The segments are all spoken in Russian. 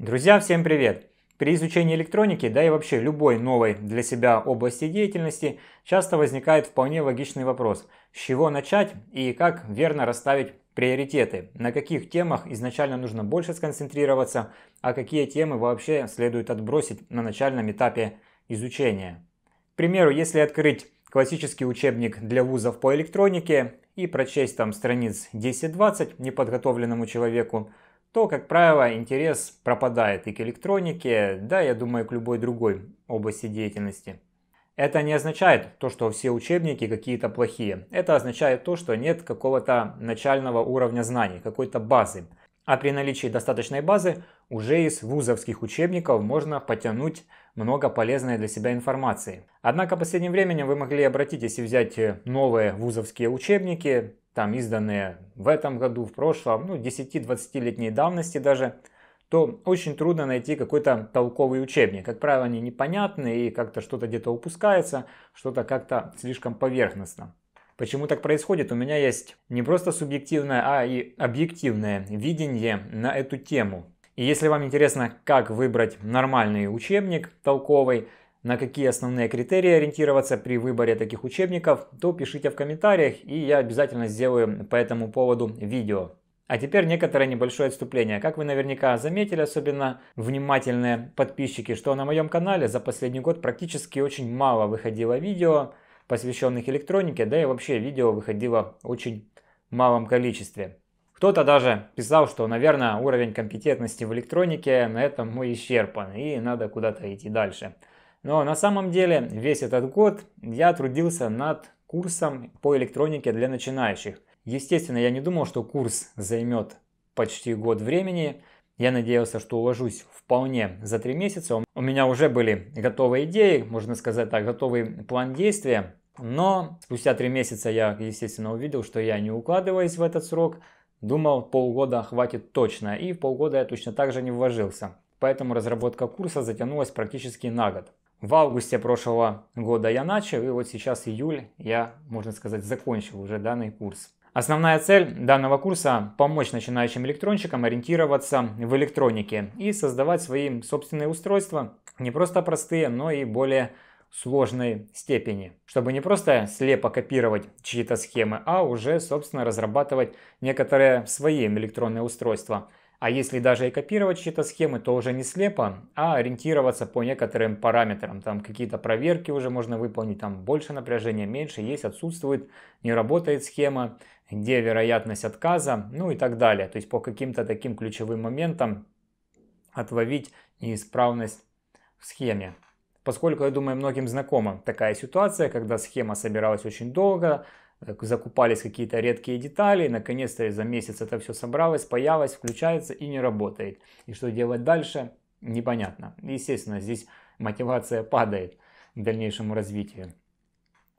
Друзья, всем привет! При изучении электроники, да и вообще любой новой для себя области деятельности, часто возникает вполне логичный вопрос, с чего начать и как верно расставить приоритеты, на каких темах изначально нужно больше сконцентрироваться, а какие темы вообще следует отбросить на начальном этапе изучения. К примеру, если открыть классический учебник для вузов по электронике и прочесть там страниц 10-20 неподготовленному человеку, то, как правило, интерес пропадает и к электронике, да, я думаю, к любой другой области деятельности. Это не означает то, что все учебники какие-то плохие. Это означает то, что нет какого-то начального уровня знаний, какой-то базы. А при наличии достаточной базы уже из вузовских учебников можно потянуть много полезной для себя информации. Однако в последнее время вы могли обратить, если взять э, новые вузовские учебники, там изданные в этом году, в прошлом, ну 10-20-летней давности даже, то очень трудно найти какой-то толковый учебник. Как правило, они непонятны и как-то что-то где-то упускается, что-то как-то слишком поверхностно. Почему так происходит? У меня есть не просто субъективное, а и объективное видение на эту тему. И если вам интересно, как выбрать нормальный учебник толковый, на какие основные критерии ориентироваться при выборе таких учебников, то пишите в комментариях, и я обязательно сделаю по этому поводу видео. А теперь некоторое небольшое отступление. Как вы наверняка заметили, особенно внимательные подписчики, что на моем канале за последний год практически очень мало выходило видео, посвященных электронике, да и вообще видео выходило очень малом количестве. Кто-то даже писал, что, наверное, уровень компетентности в электронике на этом мой исчерпан, и надо куда-то идти дальше. Но на самом деле весь этот год я трудился над курсом по электронике для начинающих. Естественно, я не думал, что курс займет почти год времени. Я надеялся, что уложусь вполне за три месяца. У меня уже были готовые идеи, можно сказать так, готовый план действия. Но спустя три месяца я, естественно, увидел, что я не укладываюсь в этот срок. Думал, полгода хватит точно. И в полгода я точно так же не вложился. Поэтому разработка курса затянулась практически на год. В августе прошлого года я начал, и вот сейчас июль я, можно сказать, закончил уже данный курс. Основная цель данного курса – помочь начинающим электронщикам ориентироваться в электронике и создавать свои собственные устройства, не просто простые, но и более сложной степени, чтобы не просто слепо копировать чьи-то схемы, а уже, собственно, разрабатывать некоторые свои электронные устройства – а если даже и копировать чьи-то схемы, то уже не слепо, а ориентироваться по некоторым параметрам. Там какие-то проверки уже можно выполнить, там больше напряжения, меньше есть, отсутствует, не работает схема, где вероятность отказа, ну и так далее. То есть по каким-то таким ключевым моментам отловить неисправность в схеме поскольку, я думаю, многим знакома такая ситуация, когда схема собиралась очень долго, э, закупались какие-то редкие детали, наконец-то за месяц это все собралось, появилось, включается и не работает. И что делать дальше, непонятно. Естественно, здесь мотивация падает к дальнейшему развитию.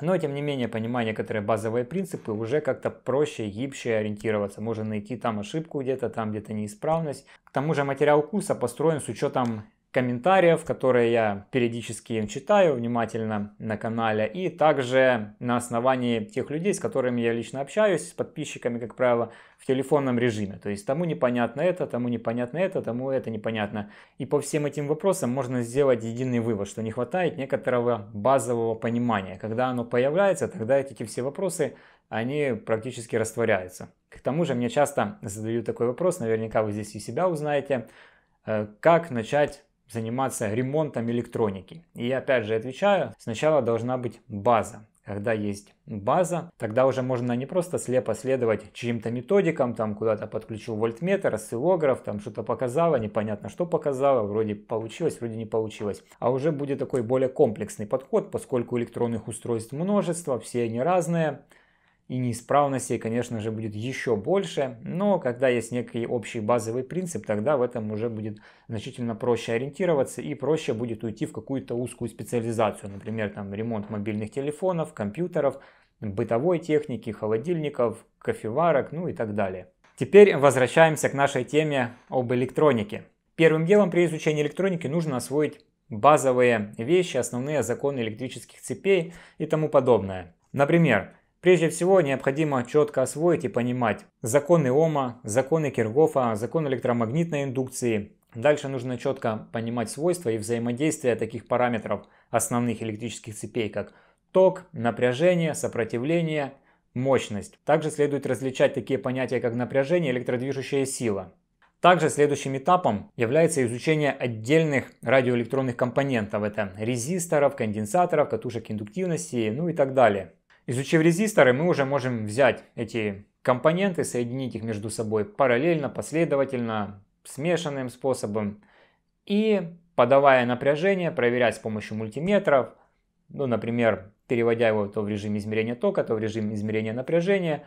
Но, тем не менее, понимая некоторые базовые принципы, уже как-то проще, гибче ориентироваться. Можно найти там ошибку где-то, там где-то неисправность. К тому же материал курса построен с учетом комментариев, которые я периодически читаю внимательно на канале, и также на основании тех людей, с которыми я лично общаюсь, с подписчиками, как правило, в телефонном режиме. То есть тому непонятно это, тому непонятно это, тому это непонятно. И по всем этим вопросам можно сделать единый вывод, что не хватает некоторого базового понимания. Когда оно появляется, тогда эти все вопросы они практически растворяются. К тому же мне часто задают такой вопрос, наверняка вы здесь и себя узнаете, э, как начать заниматься ремонтом электроники. И я опять же отвечаю, сначала должна быть база. Когда есть база, тогда уже можно не просто слепо следовать чьим-то методикам, там куда-то подключил вольтметр, осциллограф, там что-то показало, непонятно что показало, вроде получилось, вроде не получилось. А уже будет такой более комплексный подход, поскольку электронных устройств множество, все они разные, и неисправностей, конечно же, будет еще больше, но когда есть некий общий базовый принцип, тогда в этом уже будет значительно проще ориентироваться и проще будет уйти в какую-то узкую специализацию, например, там ремонт мобильных телефонов, компьютеров, бытовой техники, холодильников, кофеварок, ну и так далее. Теперь возвращаемся к нашей теме об электронике. Первым делом при изучении электроники нужно освоить базовые вещи, основные законы электрических цепей и тому подобное. Например, Прежде всего, необходимо четко освоить и понимать законы Ома, законы Киргофа, закон электромагнитной индукции. Дальше нужно четко понимать свойства и взаимодействие таких параметров основных электрических цепей, как ток, напряжение, сопротивление, мощность. Также следует различать такие понятия, как напряжение электродвижущая сила. Также следующим этапом является изучение отдельных радиоэлектронных компонентов. Это резисторов, конденсаторов, катушек индуктивности, ну и так далее. Изучив резисторы, мы уже можем взять эти компоненты, соединить их между собой параллельно, последовательно, смешанным способом и подавая напряжение, проверять с помощью мультиметров, ну, например, переводя его то в режим измерения тока, то в режим измерения напряжения,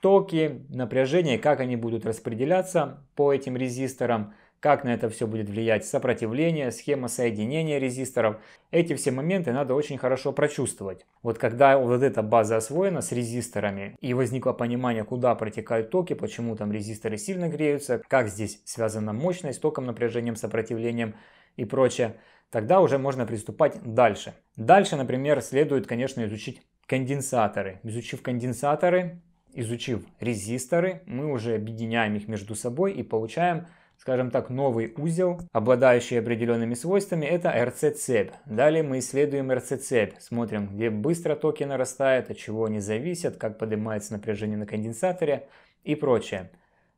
токи, напряжение, как они будут распределяться по этим резисторам – как на это все будет влиять сопротивление, схема соединения резисторов. Эти все моменты надо очень хорошо прочувствовать. Вот когда вот эта база освоена с резисторами и возникло понимание, куда протекают токи, почему там резисторы сильно греются, как здесь связана мощность, током, напряжением, сопротивлением и прочее, тогда уже можно приступать дальше. Дальше, например, следует, конечно, изучить конденсаторы. Изучив конденсаторы, изучив резисторы, мы уже объединяем их между собой и получаем скажем так, новый узел, обладающий определенными свойствами, это RC-цепь. Далее мы исследуем RC-цепь, смотрим, где быстро токи нарастают, от чего они зависят, как поднимается напряжение на конденсаторе и прочее.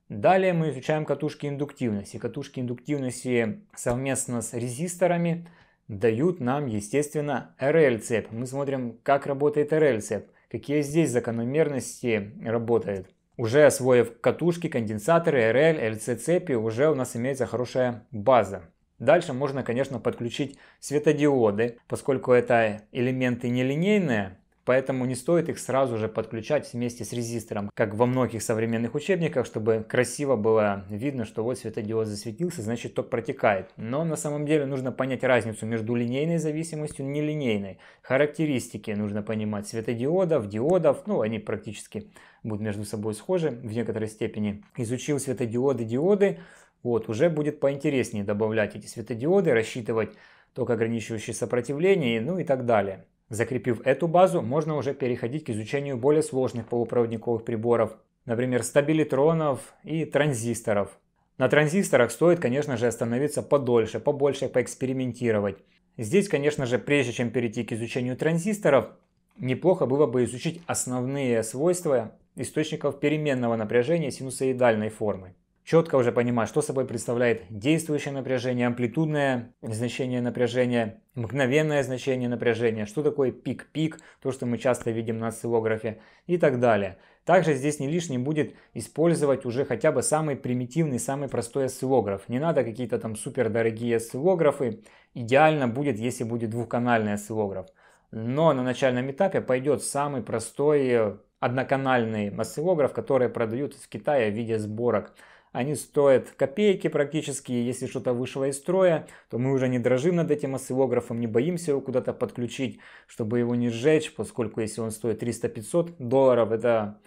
Далее мы изучаем катушки индуктивности. Катушки индуктивности совместно с резисторами дают нам, естественно, RL-цепь. Мы смотрим, как работает RL-цепь, какие здесь закономерности работают уже освоив катушки, конденсаторы, RL, LC цепи, уже у нас имеется хорошая база. Дальше можно, конечно, подключить светодиоды, поскольку это элементы нелинейные, Поэтому не стоит их сразу же подключать вместе с резистором, как во многих современных учебниках, чтобы красиво было видно, что вот светодиод засветился, значит ток протекает. Но на самом деле нужно понять разницу между линейной зависимостью и нелинейной. Характеристики нужно понимать светодиодов, диодов, ну они практически будут между собой схожи в некоторой степени. Изучил светодиоды, диоды, вот, уже будет поинтереснее добавлять эти светодиоды, рассчитывать ток ограничивающий сопротивление, ну и так далее. Закрепив эту базу, можно уже переходить к изучению более сложных полупроводниковых приборов, например, стабилитронов и транзисторов. На транзисторах стоит, конечно же, остановиться подольше, побольше поэкспериментировать. Здесь, конечно же, прежде чем перейти к изучению транзисторов, неплохо было бы изучить основные свойства источников переменного напряжения синусоидальной формы четко уже понимать, что собой представляет действующее напряжение, амплитудное значение напряжения, мгновенное значение напряжения, что такое пик-пик, то, что мы часто видим на осциллографе и так далее. Также здесь не лишним будет использовать уже хотя бы самый примитивный, самый простой осциллограф. Не надо какие-то там супер дорогие осциллографы. Идеально будет, если будет двухканальный осциллограф. Но на начальном этапе пойдет самый простой э, одноканальный осциллограф, который продают в Китае в виде сборок они стоят копейки практически, если что-то вышло из строя, то мы уже не дрожим над этим осциллографом, не боимся его куда-то подключить, чтобы его не сжечь, поскольку если он стоит 300-500 долларов, это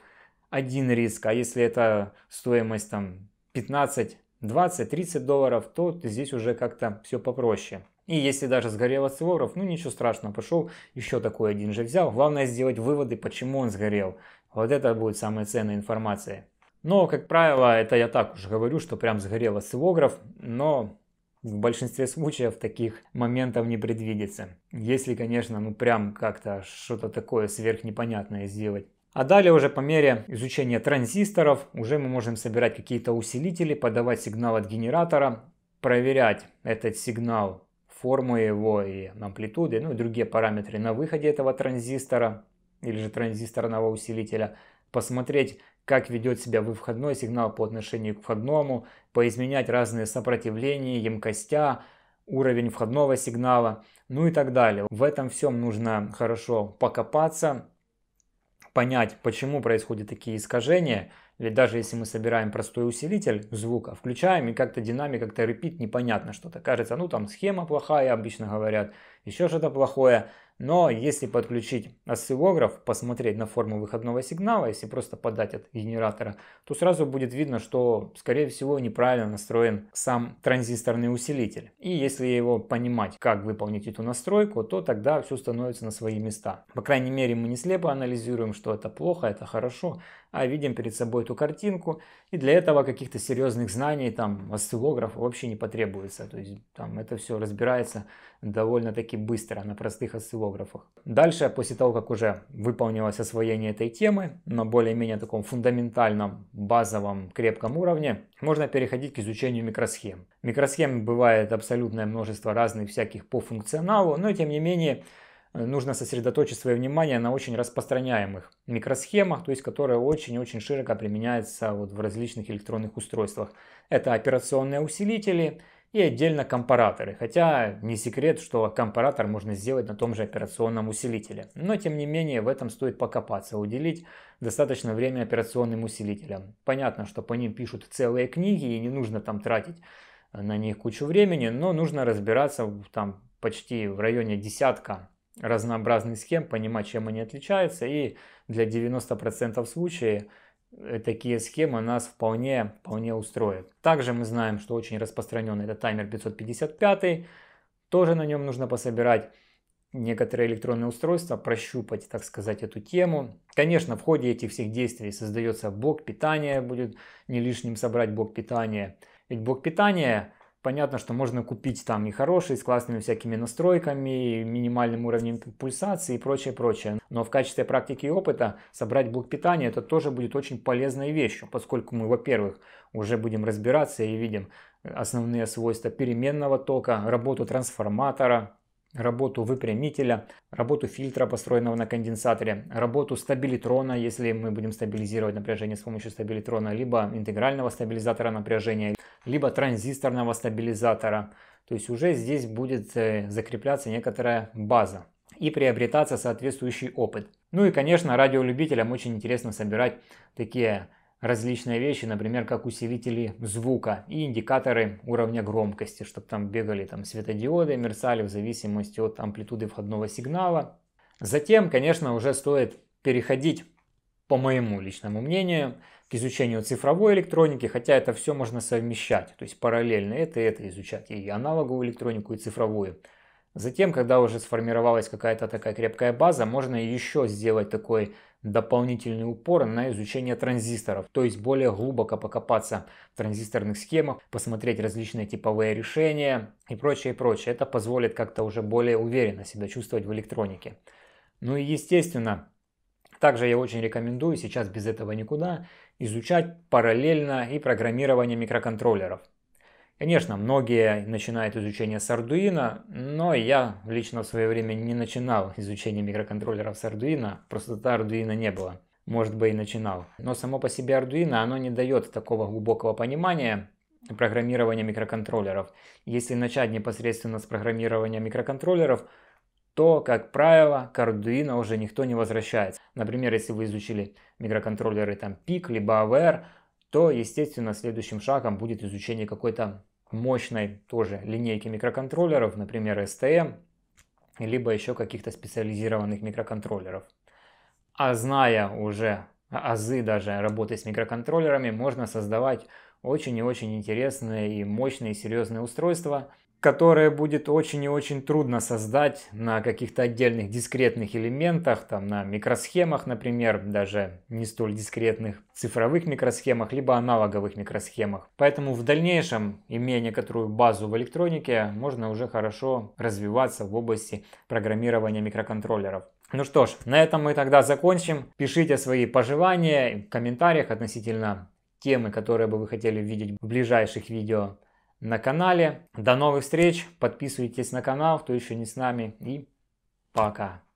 один риск, а если это стоимость там 15 20-30 долларов, то здесь уже как-то все попроще. И если даже сгорел осциллограф, ну ничего страшного, пошел еще такой один же взял. Главное сделать выводы, почему он сгорел. Вот это будет самая ценная информация. Но, как правило, это я так уж говорю, что прям сгорел осциллограф, но в большинстве случаев таких моментов не предвидится. Если, конечно, ну прям как-то что-то такое сверхнепонятное сделать. А далее уже по мере изучения транзисторов уже мы можем собирать какие-то усилители, подавать сигнал от генератора, проверять этот сигнал, форму его и амплитуды, ну и другие параметры на выходе этого транзистора или же транзисторного усилителя, посмотреть как ведет себя выходной сигнал по отношению к входному, поизменять разные сопротивления, емкостя, уровень входного сигнала, ну и так далее. В этом всем нужно хорошо покопаться, понять, почему происходят такие искажения. Ведь даже если мы собираем простой усилитель звука, включаем и как-то динамик, как-то репит, непонятно что-то. Кажется, ну там схема плохая, обычно говорят, еще что-то плохое. Но если подключить осциллограф, посмотреть на форму выходного сигнала, если просто подать от генератора, то сразу будет видно, что, скорее всего, неправильно настроен сам транзисторный усилитель. И если его понимать, как выполнить эту настройку, то тогда все становится на свои места. По крайней мере, мы не слепо анализируем, что это плохо, это хорошо, а видим перед собой эту картинку. И для этого каких-то серьезных знаний, там, осциллограф вообще не потребуется. То есть там это все разбирается довольно-таки быстро на простых осциллографах фотографах. Дальше, после того, как уже выполнилось освоение этой темы на более-менее таком фундаментальном, базовом, крепком уровне, можно переходить к изучению микросхем. Микросхем бывает абсолютное множество разных всяких по функционалу, но тем не менее нужно сосредоточить свое внимание на очень распространяемых микросхемах, то есть которые очень-очень широко применяются вот в различных электронных устройствах. Это операционные усилители, и отдельно компараторы, хотя не секрет, что компаратор можно сделать на том же операционном усилителе. Но тем не менее в этом стоит покопаться, уделить достаточно время операционным усилителям. Понятно, что по ним пишут целые книги и не нужно там тратить э, на них кучу времени, но нужно разбираться там почти в районе десятка разнообразных схем, понимать, чем они отличаются и для 90% случаев такие схемы нас вполне, вполне устроят. Также мы знаем, что очень распространен это таймер 555. Тоже на нем нужно пособирать некоторые электронные устройства, прощупать, так сказать, эту тему. Конечно, в ходе этих всех действий создается блок питания, будет не лишним собрать блок питания. Ведь блок питания Понятно, что можно купить там и хорошие, с классными всякими настройками, минимальным уровнем пульсации и прочее, прочее. Но в качестве практики и опыта собрать блок питания это тоже будет очень полезной вещью, поскольку мы, во-первых, уже будем разбираться и видим основные свойства переменного тока, работу трансформатора, работу выпрямителя, работу фильтра, построенного на конденсаторе, работу стабилитрона, если мы будем стабилизировать напряжение с помощью стабилитрона, либо интегрального стабилизатора напряжения, либо транзисторного стабилизатора. То есть уже здесь будет э, закрепляться некоторая база и приобретаться соответствующий опыт. Ну и, конечно, радиолюбителям очень интересно собирать такие различные вещи, например, как усилители звука и индикаторы уровня громкости, чтобы там бегали там светодиоды, мерцали в зависимости от амплитуды входного сигнала. Затем, конечно, уже стоит переходить, по моему личному мнению, к изучению цифровой электроники, хотя это все можно совмещать, то есть параллельно это и это изучать, и аналоговую электронику, и цифровую. Затем, когда уже сформировалась какая-то такая крепкая база, можно еще сделать такой дополнительный упор на изучение транзисторов, то есть более глубоко покопаться в транзисторных схемах, посмотреть различные типовые решения и прочее, и прочее. Это позволит как-то уже более уверенно себя чувствовать в электронике. Ну и естественно, также я очень рекомендую, сейчас без этого никуда, изучать параллельно и программирование микроконтроллеров. Конечно, многие начинают изучение с Arduino, но я лично в свое время не начинал изучение микроконтроллеров с Arduino, просто тогда Arduino не было. Может быть и начинал. Но само по себе Arduino, оно не дает такого глубокого понимания программирования микроконтроллеров. Если начать непосредственно с программирования микроконтроллеров, то, как правило, к Arduino уже никто не возвращается. Например, если вы изучили микроконтроллеры там PIC, либо AVR, то, естественно, следующим шагом будет изучение какой-то мощной тоже линейки микроконтроллеров, например, STM, либо еще каких-то специализированных микроконтроллеров. А зная уже азы даже работы с микроконтроллерами, можно создавать очень и очень интересные и мощные и серьезные устройства, которое будет очень и очень трудно создать на каких-то отдельных дискретных элементах, там на микросхемах, например, даже не столь дискретных цифровых микросхемах, либо аналоговых микросхемах. Поэтому в дальнейшем, имея некоторую базу в электронике, можно уже хорошо развиваться в области программирования микроконтроллеров. Ну что ж, на этом мы тогда закончим. Пишите свои пожелания в комментариях относительно темы, которые бы вы хотели видеть в ближайших видео на канале. До новых встреч. Подписывайтесь на канал, кто еще не с нами. И пока.